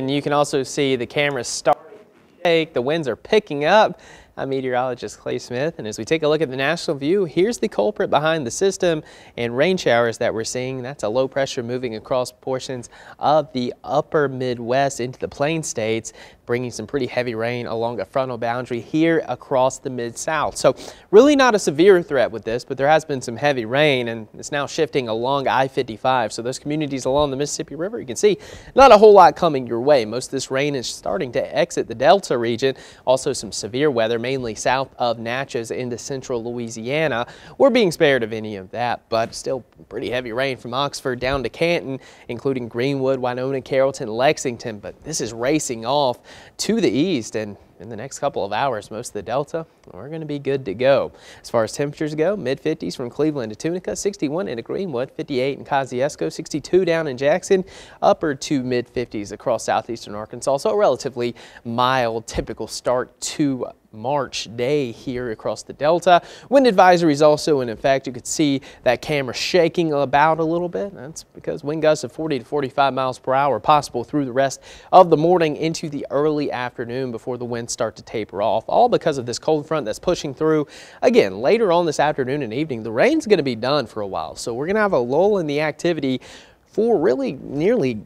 And you can also see the camera starting to take, the winds are picking up. I'm meteorologist Clay Smith, and as we take a look at the national view, here's the culprit behind the system and rain showers that we're seeing. That's a low pressure moving across portions of the upper Midwest into the plain states, bringing some pretty heavy rain along a frontal boundary here across the mid-south. So really not a severe threat with this, but there has been some heavy rain, and it's now shifting along I-55. So those communities along the Mississippi River, you can see not a whole lot coming your way. Most of this rain is starting to exit the Delta region. Also some severe weather, mainly south of Natchez into central Louisiana. We're being spared of any of that, but still pretty heavy rain from Oxford down to Canton, including Greenwood, Winona, Carrollton, Lexington. But this is racing off to the east and in the next couple of hours, most of the Delta, we're going to be good to go. As far as temperatures go, mid-50s from Cleveland to Tunica, 61 into Greenwood, 58 in Kosciuszko, 62 down in Jackson, upper to mid-50s across southeastern Arkansas. So a relatively mild, typical start to March day here across the Delta. Wind advisory is also in effect. You could see that camera shaking about a little bit. That's because wind gusts of 40 to 45 miles per hour are possible through the rest of the morning into the early afternoon before the winds start to taper off, all because of this cold front that's pushing through. Again, later on this afternoon and evening, the rain's going to be done for a while, so we're going to have a lull in the activity for really nearly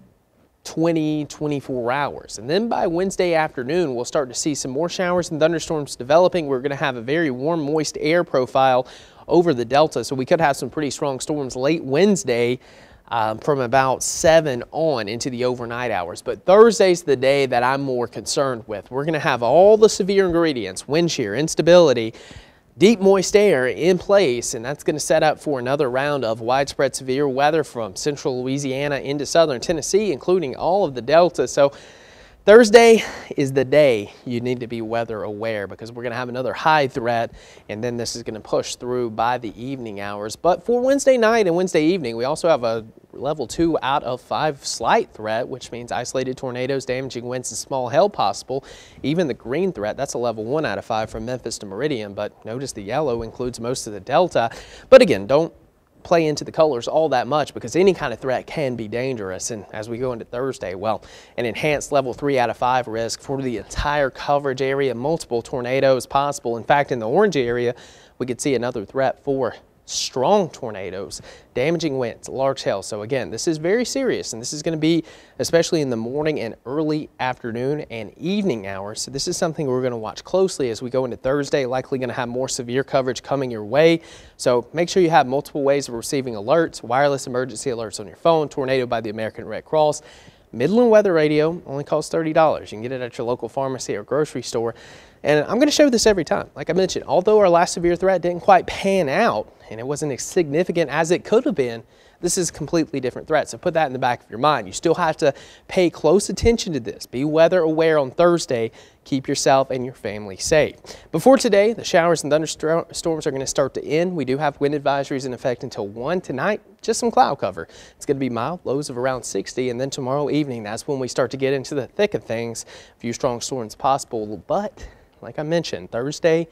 20, 24 hours. And then by Wednesday afternoon, we'll start to see some more showers and thunderstorms developing. We're going to have a very warm, moist air profile over the delta, so we could have some pretty strong storms late Wednesday. Um, from about 7 on into the overnight hours. But Thursday's the day that I'm more concerned with. We're going to have all the severe ingredients, wind shear, instability, Deep moist air in place, and that's going to set up for another round of widespread severe weather from central Louisiana into southern Tennessee, including all of the Delta. So Thursday is the day you need to be weather aware because we're going to have another high threat and then this is going to push through by the evening hours. But for Wednesday night and Wednesday evening, we also have a level two out of five slight threat, which means isolated tornadoes damaging winds and small hail possible. Even the green threat, that's a level one out of five from Memphis to Meridian. But notice the yellow includes most of the delta. But again, don't play into the colors all that much because any kind of threat can be dangerous. And as we go into Thursday, well, an enhanced level three out of five risk for the entire coverage area, multiple tornadoes possible. In fact, in the orange area, we could see another threat for strong tornadoes, damaging winds, large hail. So again, this is very serious and this is going to be especially in the morning and early afternoon and evening hours. So this is something we're going to watch closely as we go into Thursday, likely going to have more severe coverage coming your way. So make sure you have multiple ways of receiving alerts, wireless emergency alerts on your phone, tornado by the American Red Cross, Midland Weather Radio only costs $30. You can get it at your local pharmacy or grocery store. And I'm gonna show this every time. Like I mentioned, although our last severe threat didn't quite pan out and it wasn't as significant as it could have been, this is a completely different threat. So put that in the back of your mind. You still have to pay close attention to this. Be weather aware on Thursday. Keep yourself and your family safe. Before today, the showers and thunderstorms are going to start to end. We do have wind advisories in effect until 1 tonight. Just some cloud cover. It's going to be mild, lows of around 60, and then tomorrow evening, that's when we start to get into the thick of things. A few strong storms possible, but like I mentioned, Thursday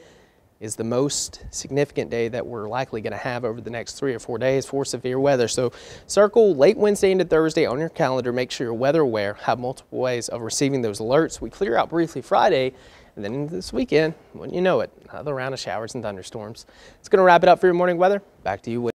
is the most significant day that we're likely going to have over the next three or four days for severe weather. So circle late Wednesday into Thursday on your calendar. Make sure you're weather aware, have multiple ways of receiving those alerts. We clear out briefly Friday and then this weekend, when you know it, another round of showers and thunderstorms. It's going to wrap it up for your morning weather. Back to you.